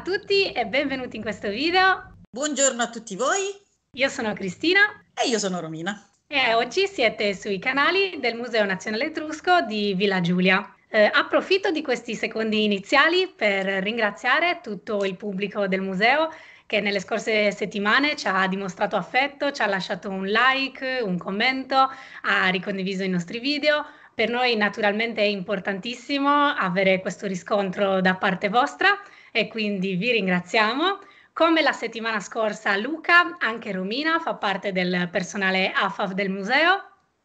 a tutti e benvenuti in questo video. Buongiorno a tutti voi. Io sono Cristina. E io sono Romina. E oggi siete sui canali del Museo Nazionale Etrusco di Villa Giulia. Eh, approfitto di questi secondi iniziali per ringraziare tutto il pubblico del museo che nelle scorse settimane ci ha dimostrato affetto, ci ha lasciato un like, un commento, ha ricondiviso i nostri video. Per noi naturalmente è importantissimo avere questo riscontro da parte vostra e quindi vi ringraziamo. Come la settimana scorsa Luca, anche Romina fa parte del personale AFAF del museo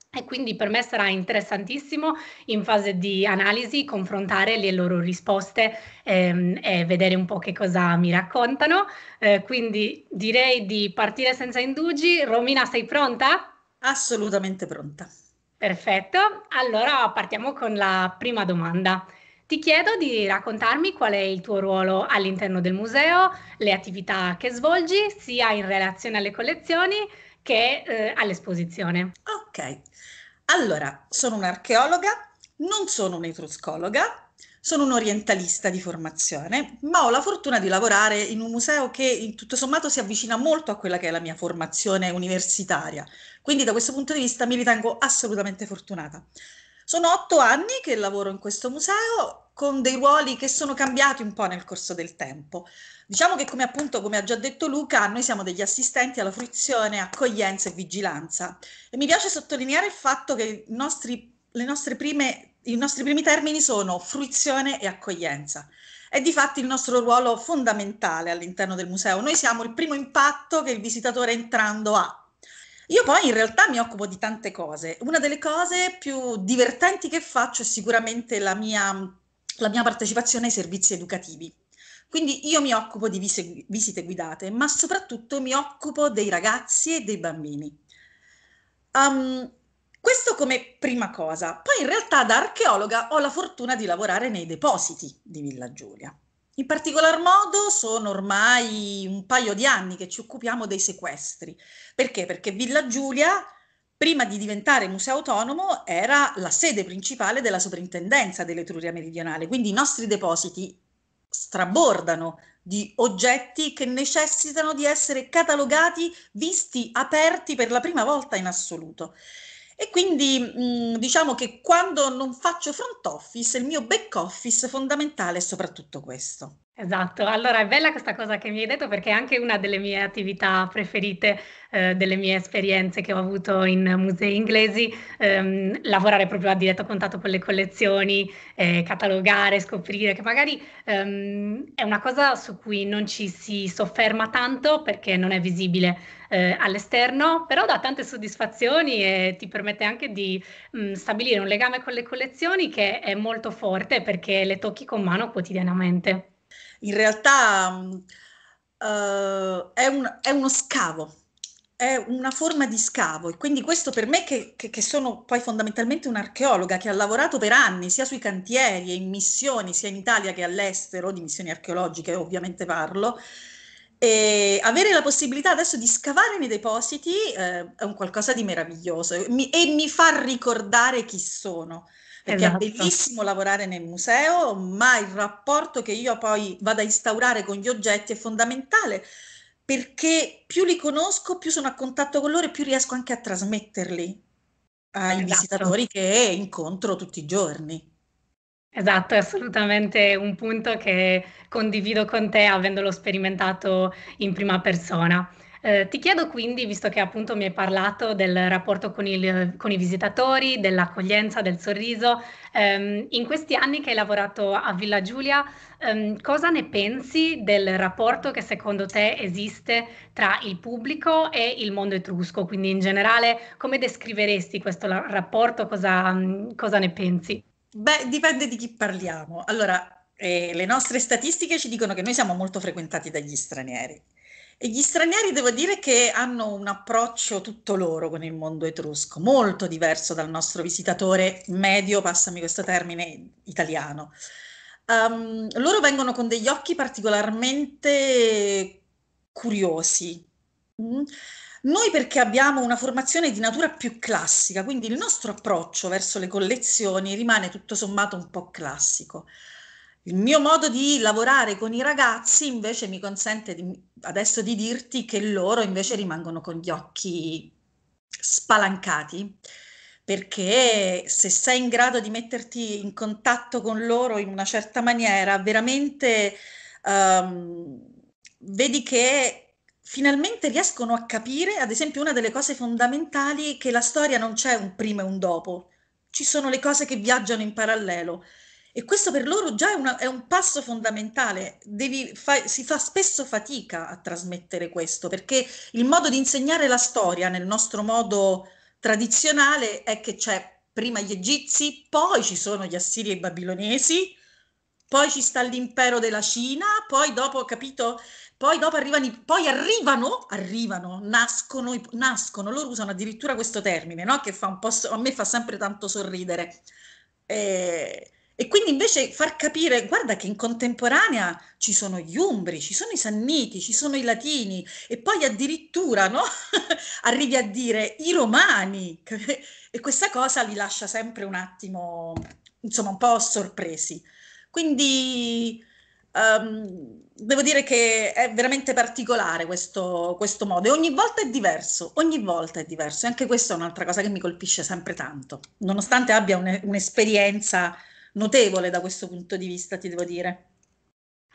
e quindi per me sarà interessantissimo in fase di analisi confrontare le loro risposte ehm, e vedere un po' che cosa mi raccontano. Eh, quindi direi di partire senza indugi. Romina, sei pronta? Assolutamente pronta. Perfetto, allora partiamo con la prima domanda. Ti chiedo di raccontarmi qual è il tuo ruolo all'interno del museo, le attività che svolgi, sia in relazione alle collezioni che eh, all'esposizione. Ok, allora sono un'archeologa, non sono un'etruscologa, sono un orientalista di formazione, ma ho la fortuna di lavorare in un museo che in tutto sommato si avvicina molto a quella che è la mia formazione universitaria. Quindi da questo punto di vista mi ritengo assolutamente fortunata. Sono otto anni che lavoro in questo museo con dei ruoli che sono cambiati un po' nel corso del tempo. Diciamo che come appunto, come ha già detto Luca, noi siamo degli assistenti alla fruizione, accoglienza e vigilanza. E mi piace sottolineare il fatto che i nostri, prime, i nostri primi termini sono fruizione e accoglienza. È di fatti il nostro ruolo fondamentale all'interno del museo. Noi siamo il primo impatto che il visitatore entrando ha io poi in realtà mi occupo di tante cose. Una delle cose più divertenti che faccio è sicuramente la mia, la mia partecipazione ai servizi educativi. Quindi io mi occupo di visi, visite guidate, ma soprattutto mi occupo dei ragazzi e dei bambini. Um, questo come prima cosa. Poi in realtà da archeologa ho la fortuna di lavorare nei depositi di Villa Giulia. In particolar modo sono ormai un paio di anni che ci occupiamo dei sequestri. Perché? Perché Villa Giulia, prima di diventare museo autonomo, era la sede principale della soprintendenza dell'Etruria meridionale, quindi i nostri depositi strabordano di oggetti che necessitano di essere catalogati, visti, aperti per la prima volta in assoluto. E quindi mm, diciamo che quando non faccio front office, il mio back office fondamentale è soprattutto questo. Esatto, allora è bella questa cosa che mi hai detto perché è anche una delle mie attività preferite, eh, delle mie esperienze che ho avuto in musei inglesi, ehm, lavorare proprio a diretto contatto con le collezioni, eh, catalogare, scoprire, che magari ehm, è una cosa su cui non ci si sofferma tanto perché non è visibile eh, all'esterno, però dà tante soddisfazioni e ti permette anche di mh, mm, stabilire un legame con le collezioni che è molto forte perché le tocchi con mano quotidianamente in realtà uh, è, un, è, uno scavo, è una forma di scavo e quindi questo per me che, che, che sono poi fondamentalmente un'archeologa che ha lavorato per anni sia sui cantieri e in missioni sia in Italia che all'estero, di missioni archeologiche ovviamente parlo, e avere la possibilità adesso di scavare nei depositi eh, è un qualcosa di meraviglioso e mi, e mi fa ricordare chi sono perché esatto. è bellissimo lavorare nel museo, ma il rapporto che io poi vado a instaurare con gli oggetti è fondamentale perché più li conosco, più sono a contatto con loro e più riesco anche a trasmetterli ai esatto. visitatori che incontro tutti i giorni. Esatto, è assolutamente un punto che condivido con te avendolo sperimentato in prima persona. Eh, ti chiedo quindi, visto che appunto mi hai parlato del rapporto con, il, con i visitatori, dell'accoglienza, del sorriso, ehm, in questi anni che hai lavorato a Villa Giulia, ehm, cosa ne pensi del rapporto che secondo te esiste tra il pubblico e il mondo etrusco? Quindi in generale, come descriveresti questo rapporto? cosa, mm, cosa ne pensi? Beh, dipende di chi parliamo. Allora, eh, le nostre statistiche ci dicono che noi siamo molto frequentati dagli stranieri. E gli stranieri devo dire che hanno un approccio tutto loro con il mondo etrusco, molto diverso dal nostro visitatore medio, passami questo termine, italiano. Um, loro vengono con degli occhi particolarmente curiosi. Mm? Noi perché abbiamo una formazione di natura più classica, quindi il nostro approccio verso le collezioni rimane tutto sommato un po' classico. Il mio modo di lavorare con i ragazzi invece mi consente di, adesso di dirti che loro invece rimangono con gli occhi spalancati perché se sei in grado di metterti in contatto con loro in una certa maniera, veramente um, vedi che finalmente riescono a capire, ad esempio, una delle cose fondamentali è che la storia non c'è un prima e un dopo, ci sono le cose che viaggiano in parallelo e questo per loro già è, una, è un passo fondamentale, Devi, fa, si fa spesso fatica a trasmettere questo, perché il modo di insegnare la storia nel nostro modo tradizionale è che c'è prima gli egizi, poi ci sono gli assiri e i babilonesi, poi ci sta l'impero della Cina, poi dopo, capito? Poi dopo arrivano, poi arrivano, arrivano, nascono, nascono, loro usano addirittura questo termine, no? Che fa un po', a me fa sempre tanto sorridere. Eh, e quindi invece far capire, guarda che in contemporanea ci sono gli Umbri, ci sono i Sanniti, ci sono i Latini e poi addirittura no? arrivi a dire i Romani e questa cosa li lascia sempre un attimo, insomma, un po' sorpresi. Quindi um, devo dire che è veramente particolare questo, questo modo e ogni volta è diverso, ogni volta è diverso e anche questa è un'altra cosa che mi colpisce sempre tanto, nonostante abbia un, un'esperienza notevole da questo punto di vista, ti devo dire.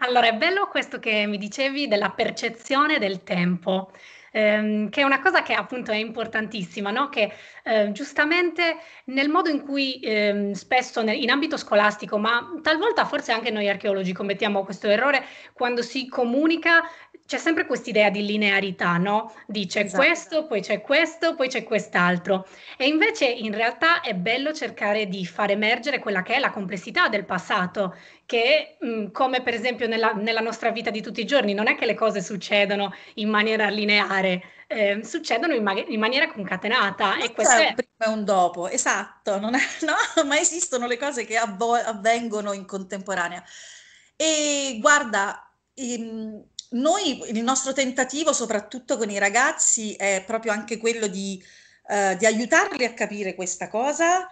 Allora, è bello questo che mi dicevi della percezione del tempo ehm, che è una cosa che appunto è importantissima, no? che eh, giustamente nel modo in cui ehm, spesso nel, in ambito scolastico, ma talvolta forse anche noi archeologi commettiamo questo errore, quando si comunica c'è sempre quest'idea di linearità, no? Di c'è esatto. questo, poi c'è questo, poi c'è quest'altro. E invece in realtà è bello cercare di far emergere quella che è la complessità del passato, che mh, mm, come per esempio nella, nella, nostra vita di tutti i giorni, non è che le cose succedono in maniera lineare, eh, succedono in, ma- in, maniera concatenata. Non e questo è un prima e un dopo, esatto, è, no? ma esistono le cose che avvo- avvengono in contemporanea. E guarda, ehm, noi, il nostro tentativo, soprattutto con i ragazzi, è proprio anche quello di, eh, di aiutarli a capire questa cosa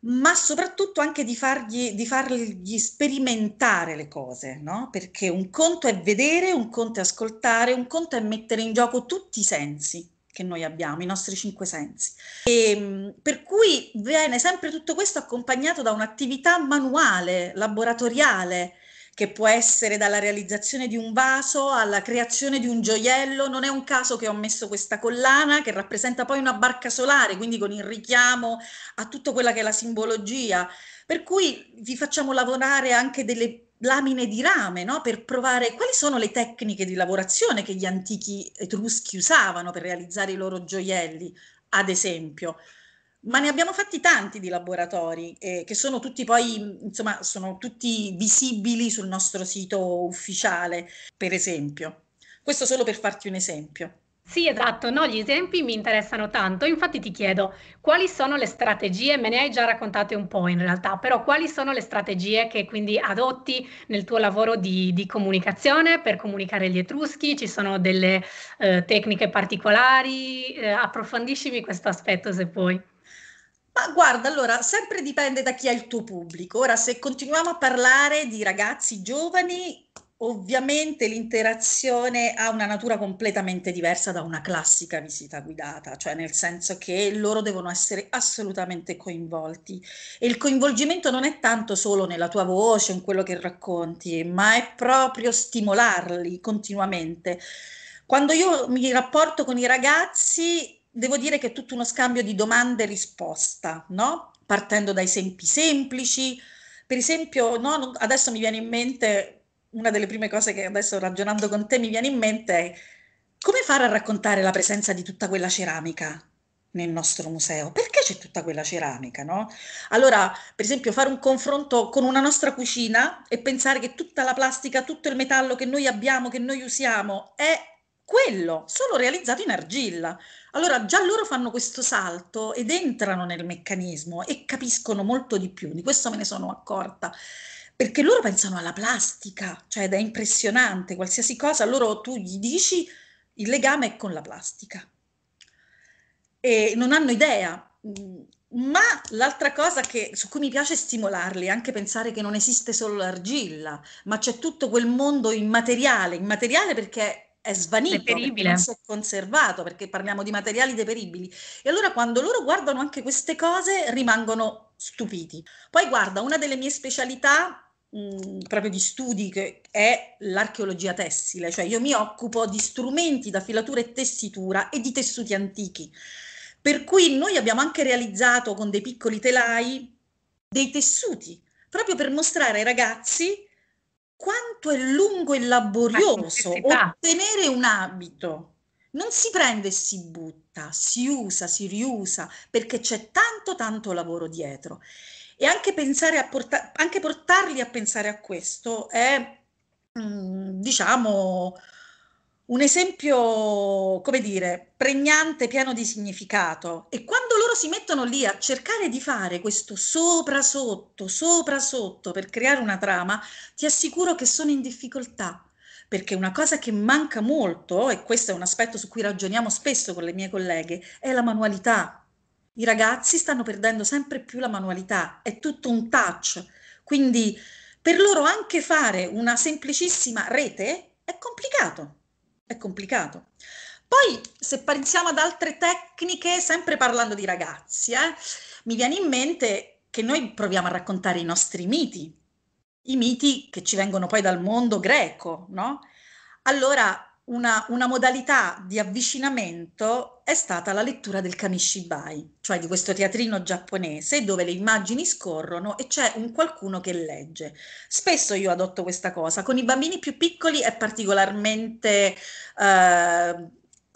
ma soprattutto anche di fargli, di fargli sperimentare le cose, no? Perché un conto è vedere, un conto è ascoltare, un conto è mettere in gioco tutti i sensi che noi abbiamo, i nostri cinque sensi. E, ehm, per cui viene sempre tutto questo accompagnato da un'attività manuale, laboratoriale, che può essere dalla realizzazione di un vaso alla creazione di un gioiello. Non è un caso che ho messo questa collana che rappresenta poi una barca solare, quindi con il richiamo a tutta quella che è la simbologia. Per cui vi facciamo lavorare anche delle lamine di rame no? per provare quali sono le tecniche di lavorazione che gli antichi etruschi usavano per realizzare i loro gioielli, ad esempio ma ne abbiamo fatti tanti di laboratori eh, che sono tutti poi, insomma, sono tutti visibili sul nostro sito ufficiale, per esempio. Questo solo per farti un esempio. Sì, esatto, no, gli esempi mi interessano tanto, infatti ti chiedo quali sono le strategie, me ne hai già raccontate un po' in realtà, però quali sono le strategie che quindi adotti nel tuo lavoro di, di comunicazione per comunicare gli etruschi? Ci sono delle eh, tecniche particolari? Eh, approfondiscimi questo aspetto se puoi. Ma guarda, allora, sempre dipende da chi è il tuo pubblico. Ora, se continuiamo a parlare di ragazzi giovani, ovviamente l'interazione ha una natura completamente diversa da una classica visita guidata, cioè nel senso che loro devono essere assolutamente coinvolti. E il coinvolgimento non è tanto solo nella tua voce, in quello che racconti, ma è proprio stimolarli continuamente. Quando io mi rapporto con i ragazzi, devo dire che è tutto uno scambio di domande e risposta, no? Partendo da esempi semplici, per esempio, no, adesso mi viene in mente una delle prime cose che adesso ragionando con te mi viene in mente è come fare a raccontare la presenza di tutta quella ceramica nel nostro museo? Perché c'è tutta quella ceramica, no? Allora, per esempio, fare un confronto con una nostra cucina e pensare che tutta la plastica, tutto il metallo che noi abbiamo, che noi usiamo, è quello, solo realizzato in argilla. Allora già loro fanno questo salto ed entrano nel meccanismo e capiscono molto di più, di questo me ne sono accorta perché loro pensano alla plastica, cioè ed è impressionante, qualsiasi cosa loro tu gli dici il legame è con la plastica e non hanno idea. Mm, ma l'altra cosa che, su cui mi piace stimolarli è anche pensare che non esiste solo l'argilla, ma c'è tutto quel mondo immateriale, immateriale perché è svanito, non si è conservato, perché parliamo di materiali deperibili. E allora quando loro guardano anche queste cose rimangono stupiti. Poi guarda, una delle mie specialità proprio di studi che è l'archeologia tessile, cioè io mi occupo di strumenti da filatura e tessitura e di tessuti antichi. Per cui noi abbiamo anche realizzato con dei piccoli telai dei tessuti, proprio per mostrare ai ragazzi quanto è lungo e laborioso ottenere un abito. Non si prende e si butta, si usa, si riusa, perché c'è tanto tanto lavoro dietro. E anche, pensare a porta- anche portarli a pensare a questo è, mm, diciamo, un esempio, come dire, pregnante, pieno di significato. E quando loro si mettono lì a cercare di fare questo sopra sotto, sopra sotto per creare una trama, ti assicuro che sono in difficoltà. Perché una cosa che manca molto, e questo è un aspetto su cui ragioniamo spesso con le mie colleghe, è la manualità. I ragazzi stanno perdendo sempre più la manualità, è tutto un touch. Quindi per loro anche fare una semplicissima rete è complicato. È complicato. Poi, se pensiamo ad altre tecniche, sempre parlando di ragazzi, eh, mi viene in mente che noi proviamo a raccontare i nostri miti, i miti che ci vengono poi dal mondo greco, no? Allora, una, una modalità di avvicinamento è stata la lettura del Kamishibai, cioè di questo teatrino giapponese dove le immagini scorrono e c'è un qualcuno che legge. Spesso io adotto questa cosa, con i bambini più piccoli è particolarmente eh,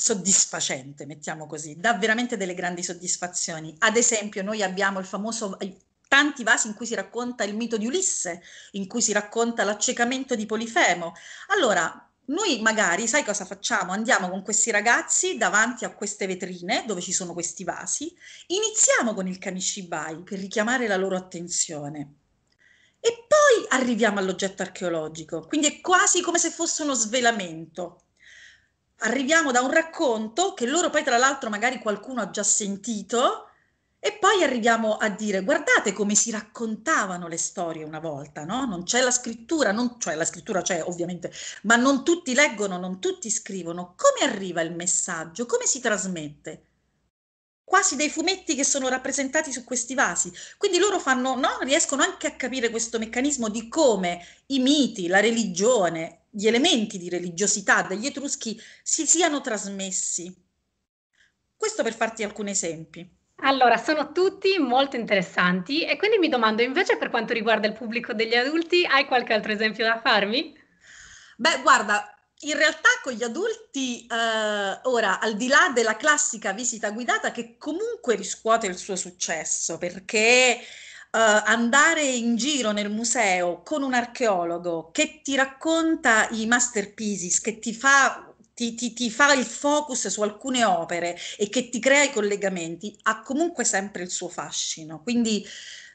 soddisfacente, mettiamo così, dà veramente delle grandi soddisfazioni. Ad esempio, noi abbiamo il famoso eh, tanti vasi in cui si racconta il mito di Ulisse, in cui si racconta l'accecamento di Polifemo. Allora, noi magari, sai cosa facciamo? Andiamo con questi ragazzi davanti a queste vetrine dove ci sono questi vasi, iniziamo con il kanishibai per richiamare la loro attenzione e poi arriviamo all'oggetto archeologico, quindi è quasi come se fosse uno svelamento arriviamo da un racconto che loro poi tra l'altro magari qualcuno ha già sentito e poi arriviamo a dire guardate come si raccontavano le storie una volta, no? Non c'è la scrittura, non, cioè la scrittura c'è ovviamente, ma non tutti leggono, non tutti scrivono. Come arriva il messaggio? Come si trasmette? Quasi dei fumetti che sono rappresentati su questi vasi. Quindi loro fanno, no? riescono anche a capire questo meccanismo di come i miti, la religione gli elementi di religiosità degli etruschi si siano trasmessi. Questo per farti alcuni esempi. Allora, sono tutti molto interessanti e quindi mi domando invece per quanto riguarda il pubblico degli adulti, hai qualche altro esempio da farmi? Beh, guarda, in realtà con gli adulti, eh, ora, al di là della classica visita guidata che comunque riscuote il suo successo, perché uh, andare in giro nel museo con un archeologo che ti racconta i masterpieces, che ti fa ti, ti, ti, fa il focus su alcune opere e che ti crea i collegamenti, ha comunque sempre il suo fascino. Quindi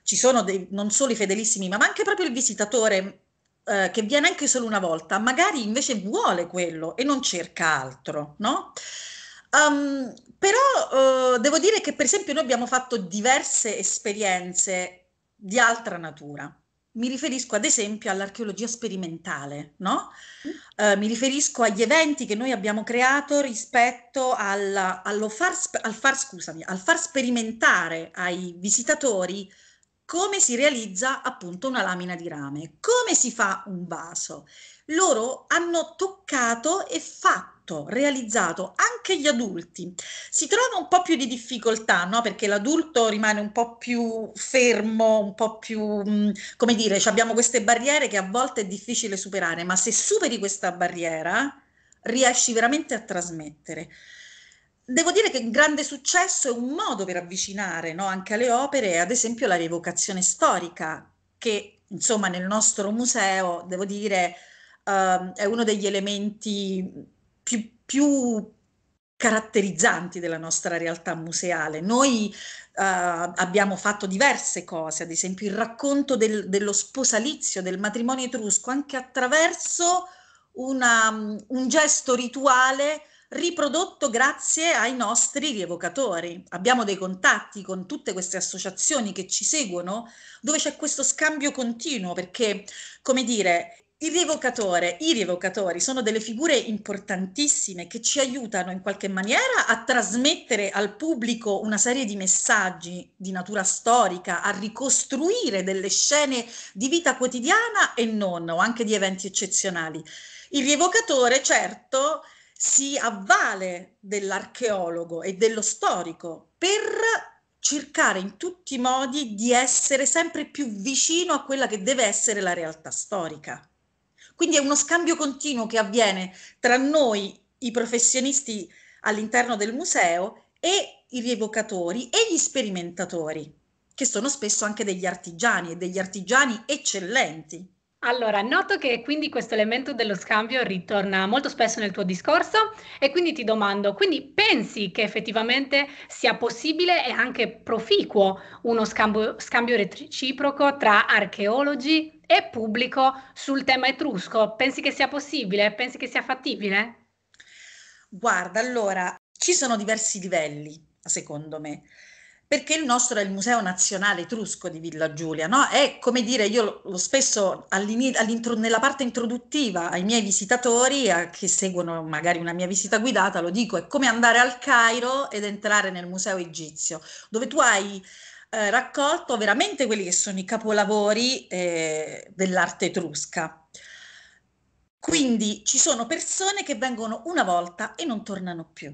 ci sono dei, non solo i fedelissimi, ma anche proprio il visitatore eh, che viene anche solo una volta, magari invece vuole quello e non cerca altro, no? Um, però eh, devo dire che per esempio noi abbiamo fatto diverse esperienze di altra natura. Mi riferisco ad esempio all'archeologia sperimentale, no? Mm. Eh, mi riferisco agli eventi che noi abbiamo creato rispetto allo far, al, far, scusami, al far sperimentare ai visitatori come si realizza appunto una lamina di rame, come si fa un vaso. Loro hanno toccato e fatto fatto, realizzato anche gli adulti, si trova un po' più di difficoltà, no? perché l'adulto rimane un po' più fermo, un po' più, mm, come dire, abbiamo queste barriere che a volte è difficile superare, ma se superi questa barriera riesci veramente a trasmettere. Devo dire che un grande successo è un modo per avvicinare no? anche alle opere, ad esempio la rievocazione storica, che insomma nel nostro museo, devo dire, Uh, è uno degli elementi più caratterizzanti della nostra realtà museale. Noi eh, abbiamo fatto diverse cose, ad esempio il racconto del, dello sposalizio, del matrimonio etrusco, anche attraverso una, un gesto rituale riprodotto grazie ai nostri rievocatori. Abbiamo dei contatti con tutte queste associazioni che ci seguono, dove c'è questo scambio continuo, perché, come dire, il rievocatore, i rievocatori sono delle figure importantissime che ci aiutano in qualche maniera a trasmettere al pubblico una serie di messaggi di natura storica, a ricostruire delle scene di vita quotidiana e non, o anche di eventi eccezionali. Il rievocatore, certo, si avvale dell'archeologo e dello storico per cercare in tutti i modi di essere sempre più vicino a quella che deve essere la realtà storica. Quindi è uno scambio continuo che avviene tra noi, i professionisti all'interno del museo, e i rievocatori e gli sperimentatori, che sono spesso anche degli artigiani e degli artigiani eccellenti. Allora, noto che quindi questo elemento dello scambio ritorna molto spesso nel tuo discorso e quindi ti domando, quindi pensi che effettivamente sia possibile e anche proficuo uno scambio, scambio reciproco tra archeologi, e pubblico sul tema etrusco. Pensi che sia possibile? Pensi che sia fattibile? Guarda, allora, ci sono diversi livelli, secondo me perché il nostro è il Museo Nazionale Etrusco di Villa Giulia, no? È come dire, io lo spesso nella parte introduttiva ai miei visitatori, a, che seguono magari una mia visita guidata, lo dico, è come andare al Cairo ed entrare nel Museo Egizio, dove tu hai eh, raccolto veramente quelli che sono i capolavori eh, dell'arte etrusca. Quindi ci sono persone che vengono una volta e non tornano più.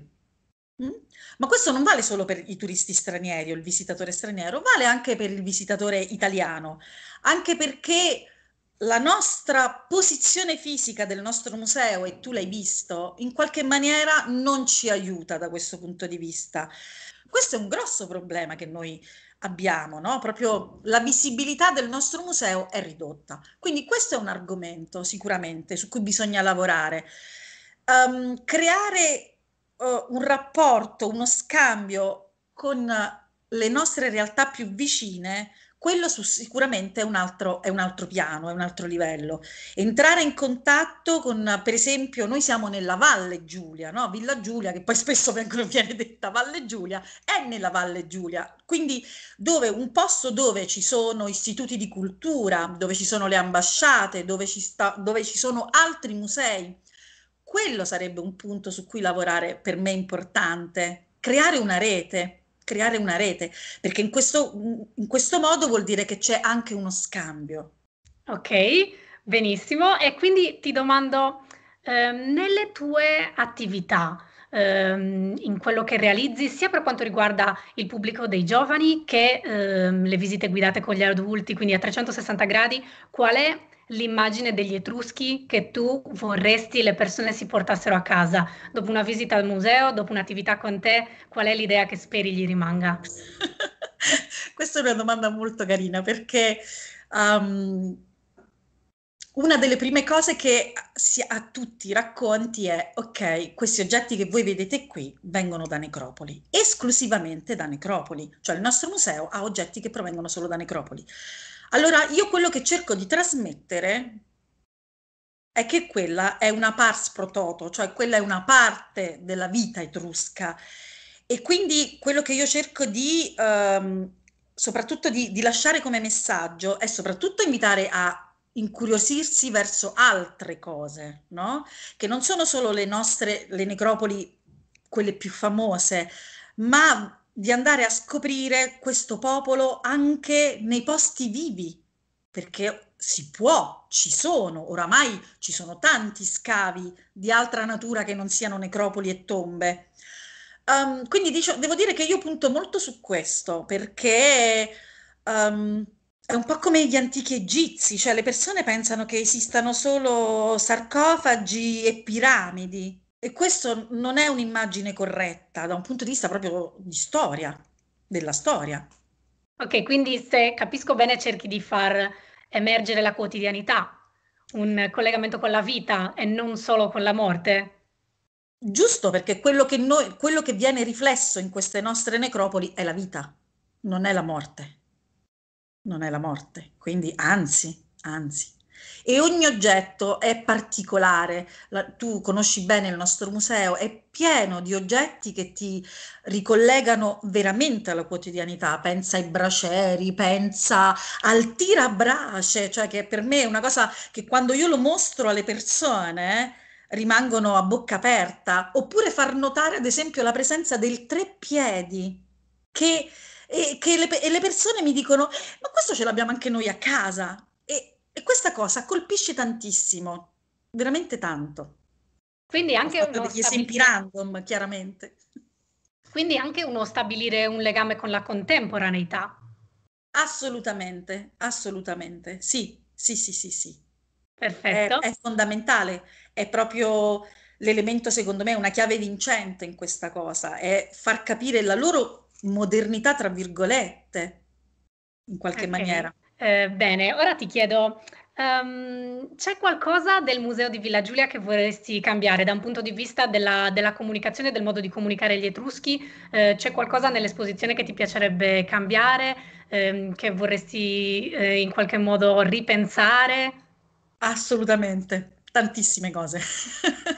Mm? Ma questo non vale solo per i turisti stranieri o il visitatore straniero, vale anche per il visitatore italiano, anche perché la nostra posizione fisica del nostro museo, e tu l'hai visto, in qualche maniera non ci aiuta da questo punto di vista. Questo è un grosso problema che noi abbiamo, no? proprio la visibilità del nostro museo è ridotta. Quindi questo è un argomento sicuramente su cui bisogna lavorare. Um, creare uh, un rapporto, uno scambio con le nostre realtà più vicine quello su, sicuramente è un, altro, è un, altro, piano, è un altro livello. Entrare in contatto con, per esempio, noi siamo nella Valle Giulia, no? Villa Giulia, che poi spesso vengono, viene detta Valle Giulia, è nella Valle Giulia, quindi dove, un posto dove ci sono istituti di cultura, dove ci sono le ambasciate, dove ci, sta, dove ci sono altri musei. Quello sarebbe un punto su cui lavorare per me importante, creare una rete, creare una rete, perché in questo, in questo modo vuol dire che c'è anche uno scambio. Ok, benissimo. E quindi ti domando, eh, nelle tue attività, ehm, in quello che realizzi, sia per quanto riguarda il pubblico dei giovani che ehm, le visite guidate con gli adulti, quindi a 360 gradi, qual è l'immagine degli Etruschi che tu vorresti le persone si portassero a casa dopo una visita al museo, dopo un'attività con te? Qual è l'idea che speri gli rimanga? Questa è una domanda molto carina perché um, una delle prime cose che a tutti racconti è, ok, questi oggetti che voi vedete qui vengono da necropoli, esclusivamente da necropoli, cioè il nostro museo ha oggetti che provengono solo da necropoli. Allora, io quello che cerco di trasmettere è che quella è una pars prototo, cioè quella è una parte della vita etrusca. E quindi quello che io cerco di, ehm, soprattutto di, di lasciare come messaggio è soprattutto invitare a incuriosirsi verso altre cose, no? Che non sono solo le nostre, le necropoli, quelle più famose, ma di andare a scoprire questo popolo anche nei posti vivi, perché si può, ci sono, oramai ci sono tanti scavi di altra natura che non siano necropoli e tombe. Um, quindi dicio, devo dire che io punto molto su questo perché um, è un po' come gli antichi egizi, cioè le persone pensano che esistano solo sarcofagi e piramidi, e questo non è un'immagine corretta da un punto di vista proprio di storia, della storia. Ok, quindi se capisco bene cerchi di far emergere la quotidianità, un collegamento con la vita e non solo con la morte. Giusto, perché quello che, noi, quello che viene riflesso in queste nostre necropoli è la vita, non è la morte. Non è la morte, quindi anzi, anzi, e ogni oggetto è particolare. La, tu conosci bene il nostro museo, è pieno di oggetti che ti ricollegano veramente alla quotidianità. Pensa ai braceri, pensa al tirabrace, cioè che per me è una cosa che quando io lo mostro alle persone eh, rimangono a bocca aperta, oppure far notare ad esempio la presenza del treppiedi che e, le, e le persone mi dicono ma questo ce l'abbiamo anche noi a casa e questa cosa colpisce tantissimo, veramente tanto. Quindi anche Ho fatto degli esempi random, chiaramente. Quindi anche uno stabilire un legame con la contemporaneità. Assolutamente, assolutamente. Sì, sì, sì, sì, sì. Perfetto. È, è fondamentale, è proprio l'elemento, secondo me, una chiave vincente in questa cosa, è far capire la loro modernità, tra virgolette, in qualche okay. maniera. Eh, bene, ora ti chiedo, um, c'è qualcosa del museo di Villa Giulia che vorresti cambiare da un punto di vista della, della comunicazione, del modo di comunicare gli etruschi? Eh, c'è qualcosa nell'esposizione che ti piacerebbe cambiare, ehm, che vorresti eh, in qualche modo ripensare? Assolutamente, tantissime cose.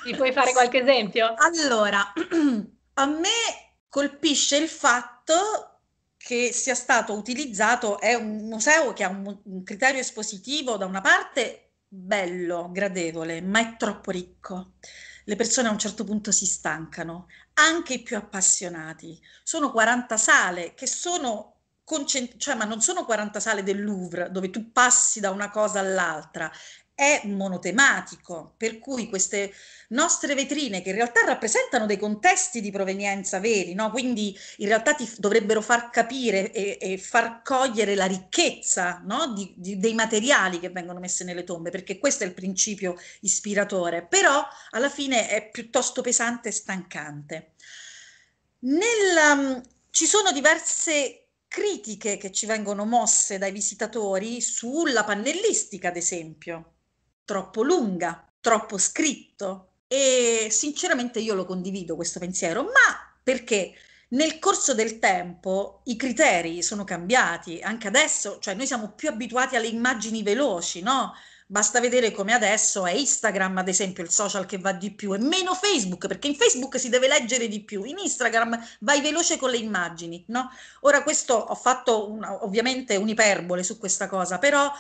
Ti puoi fare qualche esempio? Allora, a me colpisce il fatto che sia stato utilizzato, è un museo che ha un, un criterio espositivo da una parte bello, gradevole, ma è troppo ricco. Le persone a un certo punto si stancano, anche i più appassionati. Sono 40 sale che sono Concent- cioè, ma non sono 40 sale del Louvre dove tu passi da una cosa all'altra, è monotematico, per cui queste nostre vetrine che in realtà rappresentano dei contesti di provenienza veri, no? quindi in realtà ti dovrebbero far capire e, e far cogliere la ricchezza no? di, di, dei materiali che vengono messi nelle tombe, perché questo è il principio ispiratore, però alla fine è piuttosto pesante e stancante. Nel, um, ci sono diverse critiche che ci vengono mosse dai visitatori sulla pannellistica, ad esempio troppo lunga, troppo scritto e sinceramente io lo condivido questo pensiero, ma perché nel corso del tempo i criteri sono cambiati, anche adesso, cioè noi siamo più abituati alle immagini veloci, no? Basta vedere come adesso è Instagram, ad esempio, il social che va di più e meno Facebook, perché in Facebook si deve leggere di più, in Instagram vai veloce con le immagini, no? Ora questo ho fatto un, ovviamente un'iperbole su questa cosa, però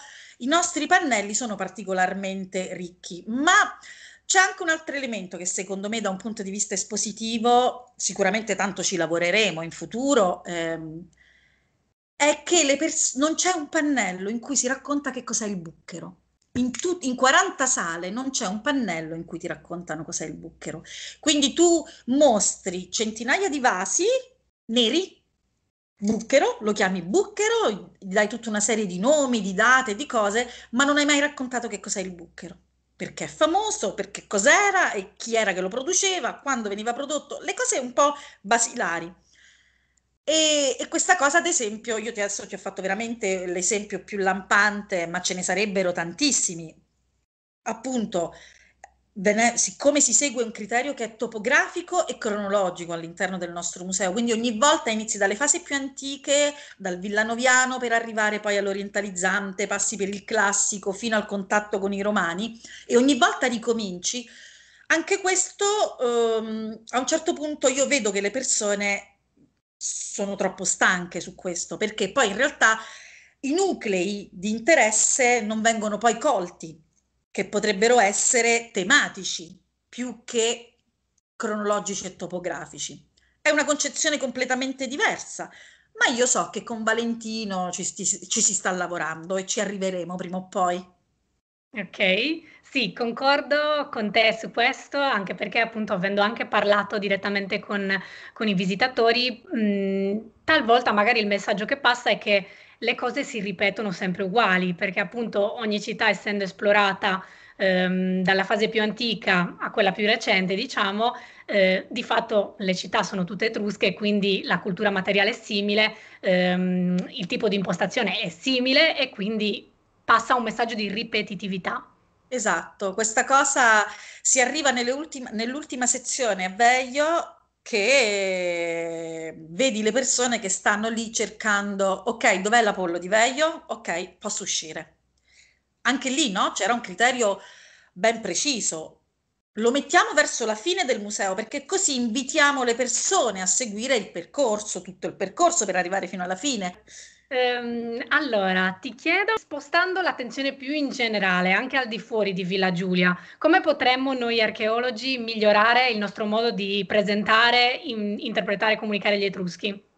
i nostri pannelli sono particolarmente ricchi, ma c'è anche un altro elemento che secondo me da un punto di vista espositivo, sicuramente tanto ci lavoreremo in futuro, ehm, è che pers- non c'è un pannello in cui si racconta che cos'è il bucchero. In, tu- in 40 sale non c'è un pannello in cui ti raccontano cos'è il bucchero. Quindi tu mostri centinaia di vasi neri Bucchero, lo chiami Bucchero, gli dai tutta una serie di nomi, di date, di cose, ma non hai mai raccontato che cos'è il Bucchero. Perché è famoso, perché cos'era e chi era che lo produceva, quando veniva prodotto, le cose un po' basilari. E, e, questa cosa, ad esempio, io adesso ti ho fatto veramente l'esempio più lampante, ma ce ne sarebbero tantissimi. Appunto, Bene, siccome si segue un criterio che è topografico e cronologico all'interno del nostro museo, quindi ogni volta inizi dalle fasi più antiche, dal villanoviano per arrivare poi all'orientalizzante, passi per il classico fino al contatto con i romani e ogni volta ricominci. Anche questo ehm, a un certo punto io vedo che le persone sono troppo stanche su questo, perché poi in realtà i nuclei di interesse non vengono poi colti che potrebbero essere tematici più che cronologici e topografici. È una concezione completamente diversa, ma io so che con Valentino ci, sti, ci si sta lavorando e ci arriveremo prima o poi. Ok, sì, concordo con te su questo, anche perché appunto avendo anche parlato direttamente con, con i visitatori, mh, talvolta magari il messaggio che passa è che le cose si ripetono sempre uguali, perché appunto ogni città essendo esplorata ehm, dalla fase più antica a quella più recente, diciamo, eh, di fatto le città sono tutte etrusche, quindi la cultura materiale è simile, ehm, il tipo di impostazione è simile e quindi passa un messaggio di ripetitività. Esatto, questa cosa si arriva nell'ultima, nell'ultima sezione a Veglio che vedi le persone che stanno lì cercando, ok, dov'è l'Apollo di Veio? Ok, posso uscire. Anche lì, no? C'era un criterio ben preciso. Lo mettiamo verso la fine del museo perché così invitiamo le persone a seguire il percorso, tutto il percorso per arrivare fino alla fine. Ehm, allora, ti chiedo, spostando l'attenzione più in generale, anche al di fuori di Villa Giulia, come potremmo noi archeologi migliorare il nostro modo di presentare, in, interpretare e comunicare gli Etruschi?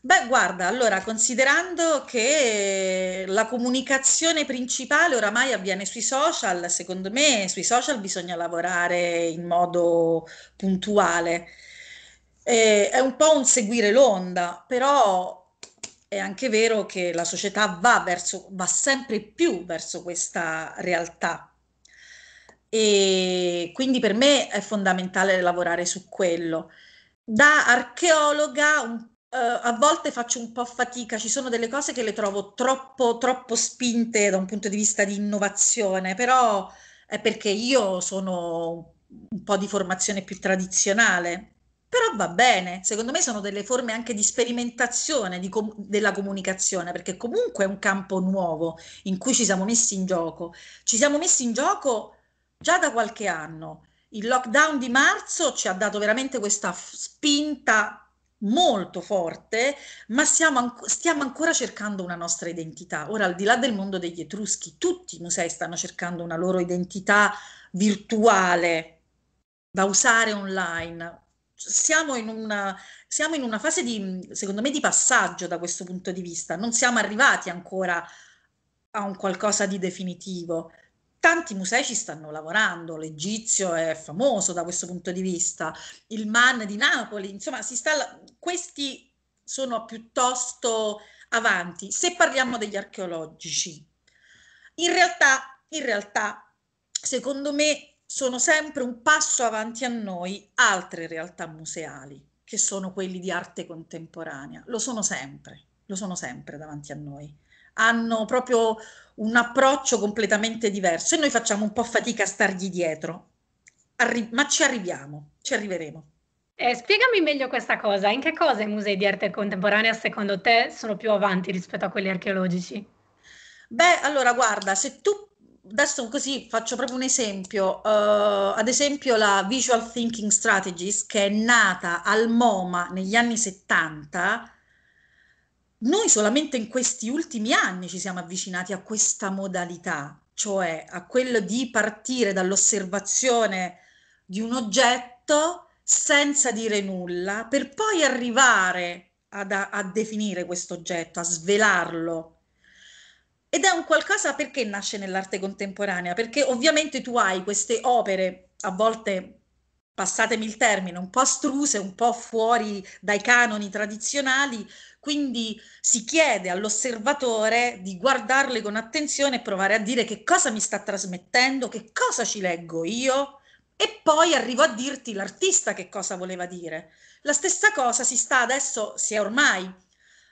Beh, guarda, allora, considerando che la comunicazione principale oramai avviene sui social, secondo me sui social bisogna lavorare in modo puntuale. Eh, è un po' un seguire l'onda, però è anche vero che la società va, verso, va sempre più verso questa realtà. E quindi per me è fondamentale lavorare su quello. Da archeologa un Uh, a volte faccio un po' fatica, ci sono delle cose che le trovo troppo, troppo spinte da un punto di vista di innovazione, però è perché io sono un po' di formazione più tradizionale però va bene, secondo me sono delle forme anche di sperimentazione di com- della comunicazione, perché comunque è un campo nuovo in cui ci siamo messi in gioco. Ci siamo messi in gioco già da qualche anno. Il lockdown di marzo ci ha dato veramente questa f- spinta molto forte, ma siamo, stiamo ancora cercando una nostra identità. Ora, al di là del mondo degli Etruschi, tutti i musei stanno cercando una loro identità virtuale da usare online siamo in, una, siamo in una fase di, secondo me, di passaggio da questo punto di vista. Non siamo arrivati ancora a un qualcosa di definitivo. Tanti musei ci stanno lavorando, l'Egizio è famoso da questo punto di vista, il MAN di Napoli, insomma, sta, questi sono piuttosto avanti. Se parliamo degli archeologici, in realtà, in realtà secondo me sono sempre un passo avanti a noi altre realtà museali, che sono quelli di arte contemporanea. Lo sono sempre, lo sono sempre davanti a noi. Hanno proprio un approccio completamente diverso e noi facciamo un po' fatica a stargli dietro, Arri- ma ci arriviamo, ci arriveremo. Eh, spiegami meglio questa cosa, in che cosa i musei di arte contemporanea secondo te sono più avanti rispetto a quelli archeologici? Beh, allora guarda, se tu adesso così faccio proprio un esempio, uh, ad esempio la Visual Thinking Strategies che è nata al MoMA negli anni 70, noi solamente in questi ultimi anni ci siamo avvicinati a questa modalità, cioè a quello di partire dall'osservazione di un oggetto senza dire nulla, per poi arrivare ad, a, a definire questo oggetto, a svelarlo ed è un qualcosa perché nasce nell'arte contemporanea? Perché ovviamente tu hai queste opere, a volte passatemi il termine, un po' astruse, un po' fuori dai canoni tradizionali, quindi si chiede all'osservatore di guardarle con attenzione e provare a dire che cosa mi sta trasmettendo, che cosa ci leggo io e poi arrivo a dirti l'artista che cosa voleva dire. La stessa cosa si sta adesso, si è ormai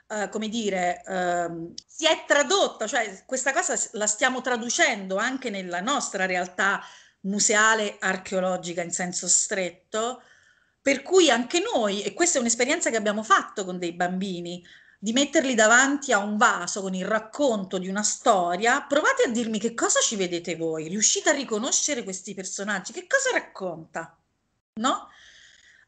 eh, come dire, ehm, si è tradotta, cioè questa cosa la stiamo traducendo anche nella nostra realtà museale archeologica in senso stretto, per cui anche noi, e questa è un'esperienza che abbiamo fatto con dei bambini, di metterli davanti a un vaso con il racconto di una storia, provate a dirmi che cosa ci vedete voi, riuscite a riconoscere questi personaggi, che cosa racconta? No?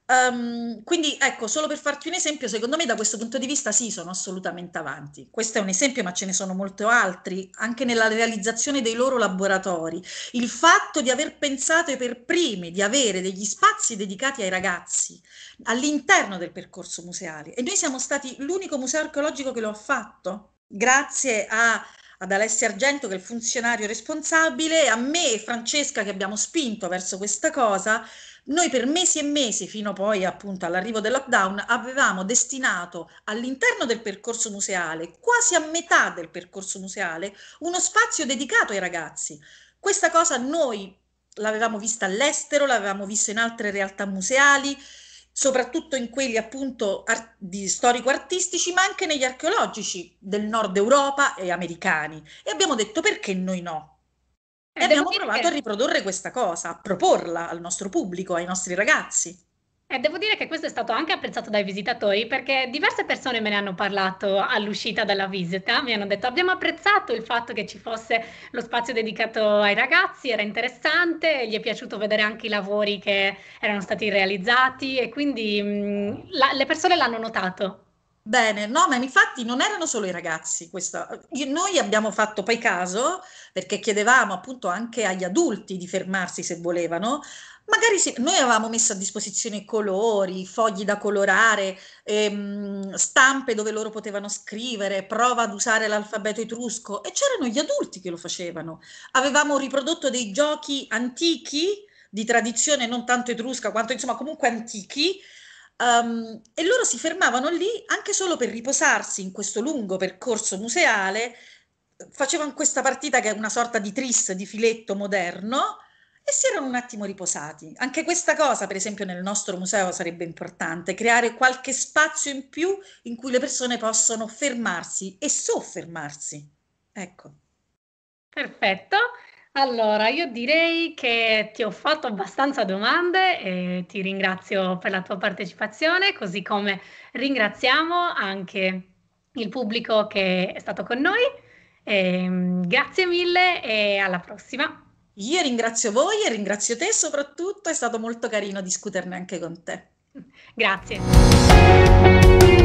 Um, quindi ecco, solo per farti un esempio, secondo me da questo punto di vista sì, sono assolutamente avanti. Questo è un esempio, ma ce ne sono molti altri, anche nella realizzazione dei loro laboratori. Il fatto di aver pensato per primi di avere degli spazi dedicati ai ragazzi all'interno del percorso museale e noi siamo stati l'unico museo archeologico che lo ha fatto, grazie a ad Alessia Argento che è il funzionario responsabile, a me e Francesca che abbiamo spinto verso questa cosa, noi per mesi e mesi, fino poi appunto all'arrivo del lockdown, avevamo destinato all'interno del percorso museale, quasi a metà del percorso museale, uno spazio dedicato ai ragazzi. Questa cosa noi l'avevamo vista all'estero, l'avevamo vista in altre realtà museali, soprattutto in quelli appunto art- di storico-artistici, ma anche negli archeologici del nord Europa e americani. E abbiamo detto perché noi no? E abbiamo provato che... a riprodurre questa cosa, a proporla al nostro pubblico, ai nostri ragazzi. E devo dire che questo è stato anche apprezzato dai visitatori perché diverse persone me ne hanno parlato all'uscita dalla visita, mi hanno detto abbiamo apprezzato il fatto che ci fosse lo spazio dedicato ai ragazzi, era interessante, gli è piaciuto vedere anche i lavori che erano stati realizzati e quindi mh, mm, la, le persone l'hanno notato. Bene, no, ma infatti non erano solo i ragazzi, questa, noi abbiamo fatto poi caso, perché chiedevamo appunto anche agli adulti di fermarsi se volevano, magari sì, noi avevamo messo a disposizione colori, fogli da colorare, ehm, stampe dove loro potevano scrivere, prova ad usare l'alfabeto etrusco e c'erano gli adulti che lo facevano. Avevamo riprodotto dei giochi antichi, di tradizione non tanto etrusca quanto insomma comunque antichi, Um, e loro si fermavano lì anche solo per riposarsi in questo lungo percorso museale, eh, facevano questa partita che è una sorta di tris di filetto moderno e si erano un attimo riposati. Anche questa cosa, per esempio, nel nostro museo sarebbe importante, creare qualche spazio in più in cui le persone possono fermarsi e soffermarsi. Ecco. Perfetto. Allora, io direi che ti ho fatto abbastanza domande e ti ringrazio per la tua partecipazione, così come ringraziamo anche il pubblico che è stato con noi. Ehm, grazie mille e alla prossima. Io ringrazio voi e ringrazio te soprattutto, è stato molto carino discuterne anche con te. Grazie.